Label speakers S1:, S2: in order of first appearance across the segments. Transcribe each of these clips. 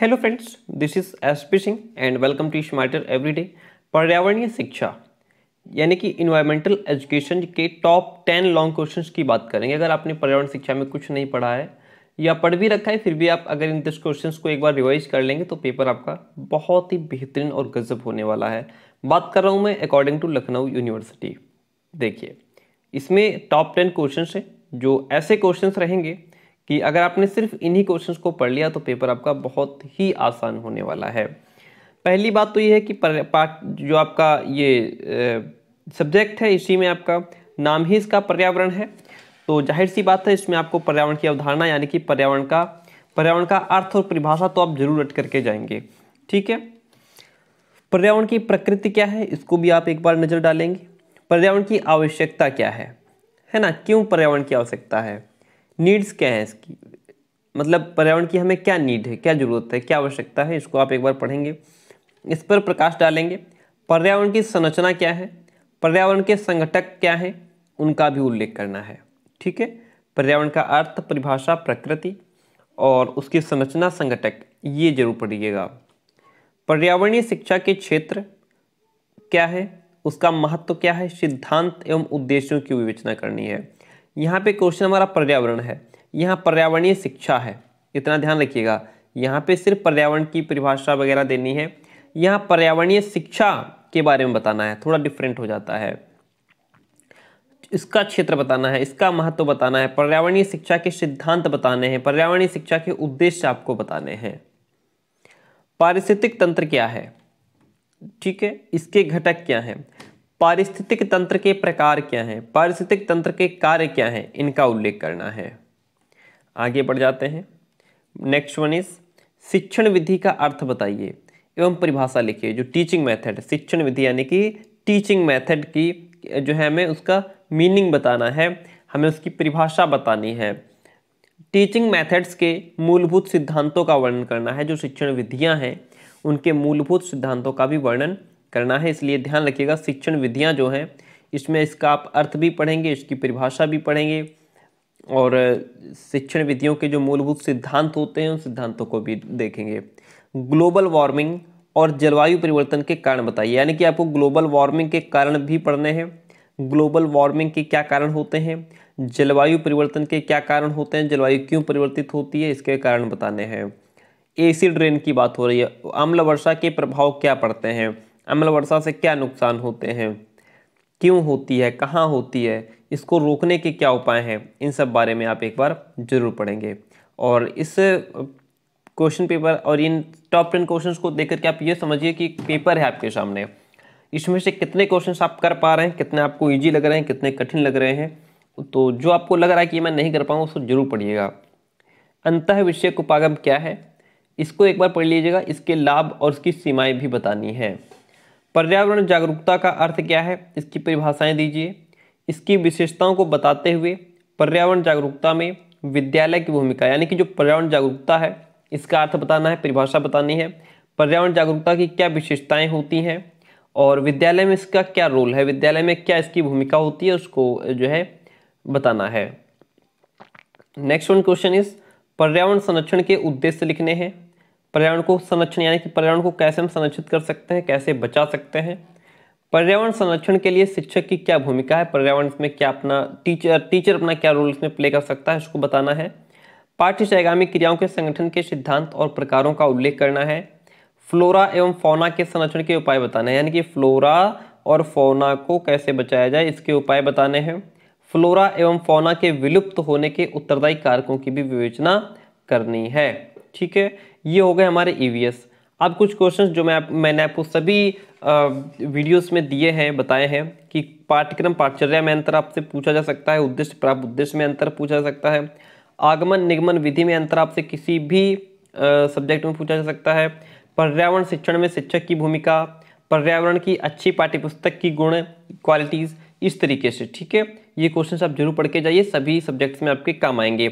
S1: hello friends this is S P Singh and welcome to smarter everyday पर्यावरणीय शिक्षा यानी कि इन्वायरमेंटल एजुकेशन के टॉप टेन लॉन्ग क्वेश्चंस की बात करेंगे अगर आपने पर्यावरण शिक्षा में कुछ नहीं पढ़ा है या पढ़ भी रखा है फिर भी आप अगर इन दस क्वेश्चंस को एक बार रिवाइज कर लेंगे तो पेपर आपका बहुत ही बेहतरीन और गजब होने वाला है बात कर रहा हूँ मैं अकॉर्डिंग टू लखनऊ यूनिवर्सिटी देखिए इसमें टॉप टेन क्वेश्चन हैं जो ऐसे क्वेश्चन रहेंगे कि अगर आपने सिर्फ इन्हीं क्वेश्चंस को पढ़ लिया तो पेपर आपका बहुत ही आसान होने वाला है पहली बात तो ये है कि पार्ट जो आपका ये सब्जेक्ट है इसी में आपका नाम ही इसका पर्यावरण है तो जाहिर सी बात है इसमें आपको पर्यावरण की अवधारणा यानी कि पर्यावरण का पर्यावरण का अर्थ और परिभाषा तो आप जरूर रट करके जाएंगे ठीक है पर्यावरण की प्रकृति क्या है इसको भी आप एक बार नज़र डालेंगे पर्यावरण की आवश्यकता क्या है है ना क्यों पर्यावरण की आवश्यकता है नीड्स क्या है इसकी मतलब पर्यावरण की हमें क्या नीड है क्या ज़रूरत है क्या आवश्यकता है इसको आप एक बार पढ़ेंगे इस पर प्रकाश डालेंगे पर्यावरण की संरचना क्या है पर्यावरण के संगठक क्या हैं उनका भी उल्लेख करना है ठीक है पर्यावरण का अर्थ परिभाषा प्रकृति और उसकी संरचना संगठक ये जरूर पढ़िएगा पर्यावरणीय शिक्षा के क्षेत्र क्या है उसका महत्व क्या है सिद्धांत एवं उद्देश्यों की विवेचना करनी है यहाँ पे क्वेश्चन हमारा पर्यावरण है यहाँ पर्यावरणीय शिक्षा है इतना ध्यान रखिएगा यहाँ पे सिर्फ पर्यावरण की परिभाषा वगैरह देनी है यहाँ पर्यावरणीय शिक्षा के बारे में बताना है थोड़ा डिफरेंट हो जाता है इसका क्षेत्र बताना है इसका महत्व तो बताना है पर्यावरणीय शिक्षा के सिद्धांत बताने हैं पर्यावरणीय शिक्षा के उद्देश्य आपको बताने हैं पारिस्थितिक तंत्र क्या है ठीक है इसके घटक क्या हैं पारिस्थितिक तंत्र के प्रकार क्या हैं पारिस्थितिक तंत्र के कार्य क्या हैं इनका उल्लेख करना है आगे बढ़ जाते हैं नेक्स्ट वन इज शिक्षण विधि का अर्थ बताइए एवं परिभाषा लिखिए जो टीचिंग मेथड शिक्षण विधि यानी कि टीचिंग मेथड की जो है हमें उसका मीनिंग बताना है हमें उसकी परिभाषा बतानी है टीचिंग मेथड्स के मूलभूत सिद्धांतों का वर्णन करना है जो शिक्षण विधियाँ हैं उनके मूलभूत सिद्धांतों का भी वर्णन करना है इसलिए ध्यान रखिएगा शिक्षण विधियाँ जो हैं इसमें इसका आप अर्थ भी पढ़ेंगे इसकी परिभाषा भी पढ़ेंगे और शिक्षण विधियों के जो मूलभूत सिद्धांत होते हैं उन सिद्धांतों को भी देखेंगे ग्लोबल वार्मिंग और जलवायु परिवर्तन के कारण बताइए यानी कि आपको ग्लोबल वार्मिंग के कारण भी पढ़ने हैं ग्लोबल वार्मिंग के क्या कारण होते हैं जलवायु परिवर्तन के क्या कारण होते हैं जलवायु क्यों परिवर्तित होती है इसके कारण बताने हैं एसिड रेन की बात हो रही है अम्ल वर्षा के प्रभाव क्या पड़ते हैं अम्ल वर्षा से क्या नुकसान होते हैं क्यों होती है कहाँ होती है इसको रोकने के क्या उपाय हैं इन सब बारे में आप एक बार जरूर पढ़ेंगे और इस क्वेश्चन पेपर और इन टॉप टेन क्वेश्चंस को देख करके आप ये समझिए कि पेपर है आपके सामने इसमें से कितने क्वेश्चंस आप कर पा रहे हैं कितने आपको इजी लग रहे हैं कितने कठिन लग रहे हैं तो जो आपको लग रहा है कि मैं नहीं कर पाऊँ उसको जरूर पढ़िएगा अंत विषय उपागम क्या है इसको एक बार पढ़ लीजिएगा इसके लाभ और इसकी सीमाएँ भी बतानी है पर्यावरण जागरूकता का अर्थ क्या है इसकी परिभाषाएं दीजिए इसकी विशेषताओं को बताते हुए पर्यावरण जागरूकता में विद्यालय की भूमिका यानी कि जो पर्यावरण जागरूकता है इसका अर्थ बताना है परिभाषा बतानी है पर्यावरण जागरूकता की क्या विशेषताएं होती हैं और विद्यालय में इसका क्या रोल है विद्यालय में क्या इसकी भूमिका होती है उसको जो है बताना है नेक्स्ट वन क्वेश्चन इज पर्यावरण संरक्षण के उद्देश्य लिखने हैं पर्यावरण को संरक्षण यानी कि पर्यावरण को कैसे हम संरक्षित कर सकते हैं कैसे बचा सकते हैं पर्यावरण संरक्षण के लिए शिक्षक की क्या भूमिका है पर्यावरण इसमें क्या अपना टीचर टीचर अपना क्या रोल इसमें प्ले कर सकता है इसको बताना है पाठ्य सैगामी क्रियाओं के संगठन के सिद्धांत और प्रकारों का उल्लेख करना है फ्लोरा एवं फौना के संरक्षण के उपाय बताना है यानी कि फ्लोरा और फौना को कैसे बचाया जाए इसके उपाय बताने हैं फ्लोरा एवं फौना के विलुप्त होने के उत्तरदायी कारकों की भी विवेचना करनी है ठीक है ये हो गए हमारे ई e अब कुछ क्वेश्चंस जो मैं मैंने आपको सभी वीडियोस में दिए हैं बताए हैं कि पाठ्यक्रम पाठचर्या में अंतर आपसे पूछा जा सकता है उद्देश्य प्राप्त उद्देश्य में अंतर पूछा जा सकता है आगमन निगमन विधि में अंतर आपसे किसी भी सब्जेक्ट में पूछा जा सकता है पर्यावरण शिक्षण में शिक्षक की भूमिका पर्यावरण की अच्छी पाठ्यपुस्तक की गुण क्वालिटीज़ इस तरीके से ठीक है ये क्वेश्चन आप जरूर पढ़ के जाइए सभी सब्जेक्ट्स में आपके काम आएंगे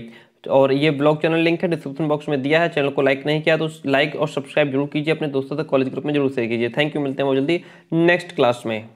S1: और ये ब्लॉग चैनल लिंक है डिस्क्रिप्शन बॉक्स में दिया है चैनल को लाइक नहीं किया तो लाइक और सब्सक्राइब जरूर कीजिए अपने दोस्तों तक कॉलेज ग्रुप में जरूर शेयर कीजिए थैंक यू मिलते हैं बहुत जल्दी नेक्स्ट क्लास में